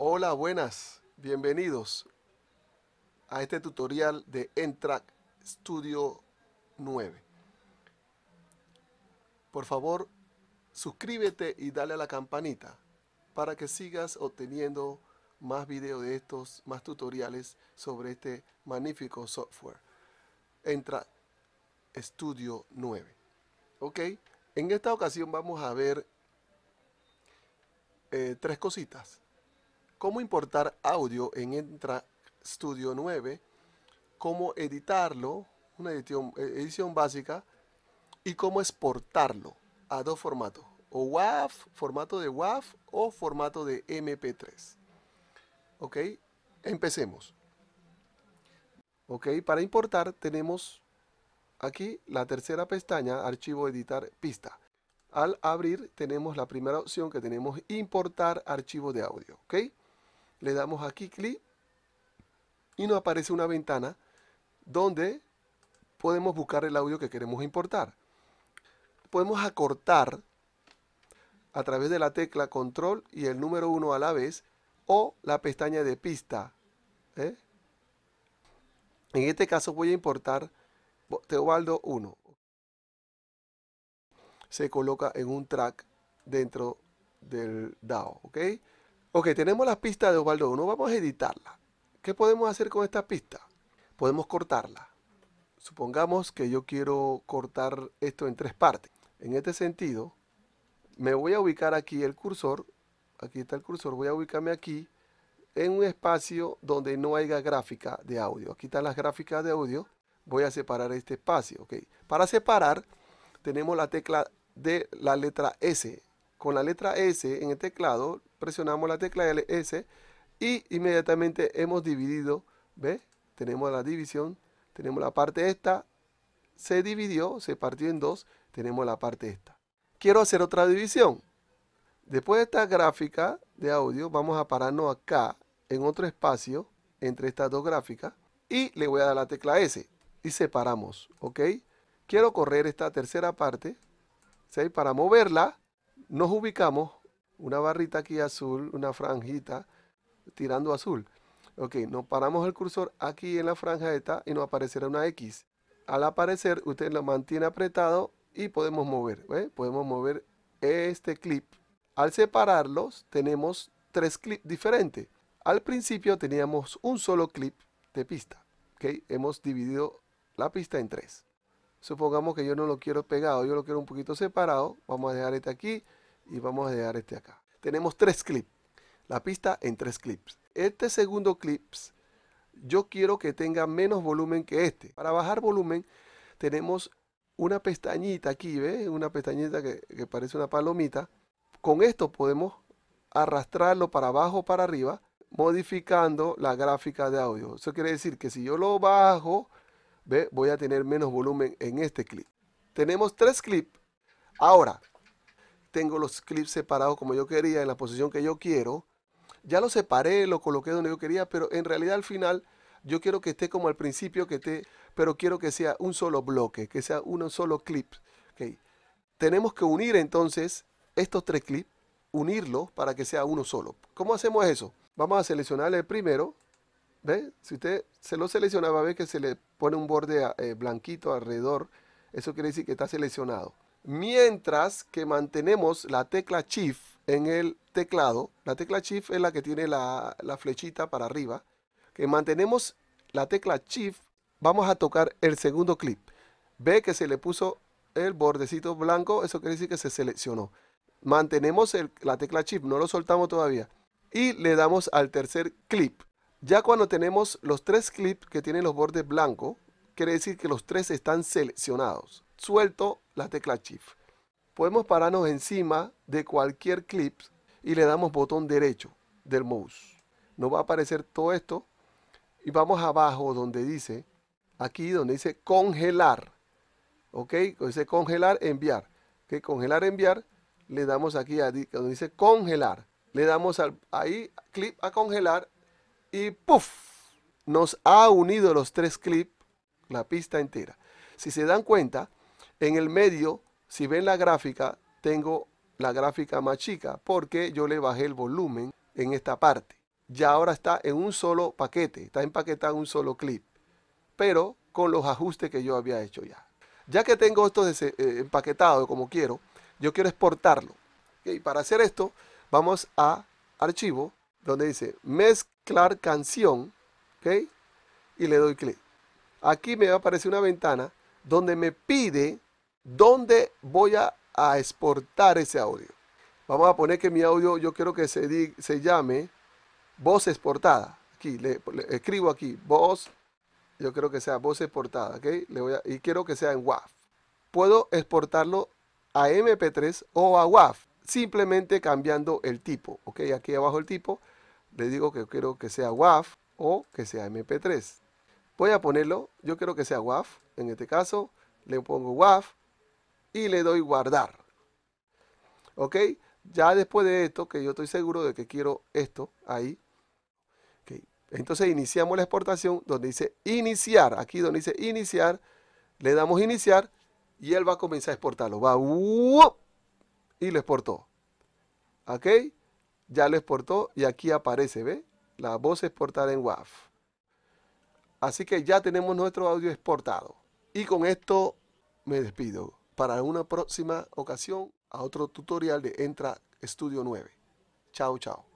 Hola, buenas, bienvenidos a este tutorial de Entrack Studio 9. Por favor, suscríbete y dale a la campanita para que sigas obteniendo más videos de estos, más tutoriales sobre este magnífico software. Entra Studio 9. Ok, en esta ocasión vamos a ver eh, tres cositas cómo importar audio en Entra Studio 9, cómo editarlo, una edición, eh, edición básica, y cómo exportarlo a dos formatos, o WAV, formato de WAV o formato de MP3. ¿Ok? Empecemos. ¿Ok? Para importar tenemos aquí la tercera pestaña, archivo editar pista. Al abrir tenemos la primera opción que tenemos importar archivo de audio. ¿Ok? Le damos aquí clic y nos aparece una ventana donde podemos buscar el audio que queremos importar. Podemos acortar a través de la tecla control y el número 1 a la vez o la pestaña de pista. ¿eh? En este caso voy a importar Teobaldo 1. Se coloca en un track dentro del DAO. ¿ok? Ok, tenemos las pistas de Osvaldo 1. Vamos a editarla. ¿Qué podemos hacer con esta pista? Podemos cortarla. Supongamos que yo quiero cortar esto en tres partes. En este sentido, me voy a ubicar aquí el cursor. Aquí está el cursor. Voy a ubicarme aquí en un espacio donde no haya gráfica de audio. Aquí están las gráficas de audio. Voy a separar este espacio. Okay. Para separar, tenemos la tecla de la letra S con la letra S en el teclado, presionamos la tecla S y inmediatamente hemos dividido, ¿ves? Tenemos la división, tenemos la parte esta, se dividió, se partió en dos, tenemos la parte esta. Quiero hacer otra división. Después de esta gráfica de audio, vamos a pararnos acá en otro espacio entre estas dos gráficas y le voy a dar la tecla S y separamos, ¿ok? Quiero correr esta tercera parte, ¿sí? Para moverla nos ubicamos, una barrita aquí azul, una franjita tirando azul. Ok, nos paramos el cursor aquí en la franja esta y nos aparecerá una X. Al aparecer, usted lo mantiene apretado y podemos mover. Podemos mover este clip. Al separarlos, tenemos tres clips diferentes. Al principio teníamos un solo clip de pista. Ok, Hemos dividido la pista en tres. Supongamos que yo no lo quiero pegado, yo lo quiero un poquito separado. Vamos a dejar este aquí y vamos a dejar este acá. Tenemos tres clips, la pista en tres clips. Este segundo clip yo quiero que tenga menos volumen que este. Para bajar volumen tenemos una pestañita aquí, ¿ves? Una pestañita que, parece una palomita. Con esto podemos arrastrarlo para abajo o para arriba modificando la gráfica de audio. Eso quiere decir que si yo lo bajo, ¿ve? voy a tener menos volumen en este clip. Tenemos tres clips. Ahora, tengo los clips separados como yo quería, en la posición que yo quiero. Ya lo separé, lo coloqué donde yo quería, pero en realidad al final yo quiero que esté como al principio, que esté, pero quiero que sea un solo bloque, que sea un solo clip. Tenemos que unir entonces estos tres clips, unirlos para que sea uno solo. ¿Cómo hacemos eso? Vamos a seleccionar el primero. ¿Ve? Si usted se lo selecciona, va a que se le pone un borde eh, blanquito alrededor. Eso quiere decir que está seleccionado mientras que mantenemos la tecla Shift en el teclado. La tecla Shift es la que tiene la, flechita para arriba. Que mantenemos la tecla Shift, vamos a tocar el segundo clip. Ve que se le puso el bordecito blanco, eso quiere decir que se seleccionó. Mantenemos la tecla Shift, no lo soltamos todavía. Y le damos al tercer clip. Ya cuando tenemos los tres clips que tienen los bordes blancos, quiere decir que los tres están seleccionados suelto la tecla Shift. Podemos pararnos encima de cualquier clip y le damos botón derecho del mouse. Nos va a aparecer todo esto y vamos abajo donde dice, aquí donde dice congelar. ¿Ok? Dice congelar, enviar. que Congelar, enviar. Le damos aquí a, donde dice congelar. Le damos al, ahí, clip a congelar y ¡puf! Nos ha unido los tres clips, la pista entera. Si se dan cuenta, en el medio, si ven la gráfica, tengo la gráfica más chica porque yo le bajé el volumen en esta parte. Ya ahora está en un solo paquete, está empaquetado en un solo clip, pero con los ajustes que yo había hecho ya. Ya que tengo esto eh, empaquetado como quiero, yo quiero exportarlo. Y Para hacer esto, vamos a archivo, donde dice mezclar canción, y le doy clic. Aquí me va a aparecer una ventana donde me pide dónde voy a, exportar ese audio. Vamos a poner que mi audio yo quiero que se, se llame voz exportada. Aquí, le, escribo aquí, voz, yo quiero que sea voz exportada, ¿ok? Le voy y quiero que sea en WAV. Puedo exportarlo a MP3 o a WAV, simplemente cambiando el tipo, ¿ok? Aquí abajo el tipo, le digo que quiero que sea WAV o que sea MP3. Voy a ponerlo, yo quiero que sea WAV, en este caso le pongo WAV y le doy guardar. ¿Ok? Ya después de esto, que yo estoy seguro de que quiero esto ahí. Entonces iniciamos la exportación donde dice iniciar. Aquí donde dice iniciar, le damos iniciar y él va a comenzar a exportarlo. Va y lo exportó. ¿Ok? Ya lo exportó y aquí aparece, ¿ve? La voz exportada en WAV. Así que ya tenemos nuestro audio exportado. Y con esto me despido para una próxima ocasión a otro tutorial de Entra Estudio 9. Chao, chao.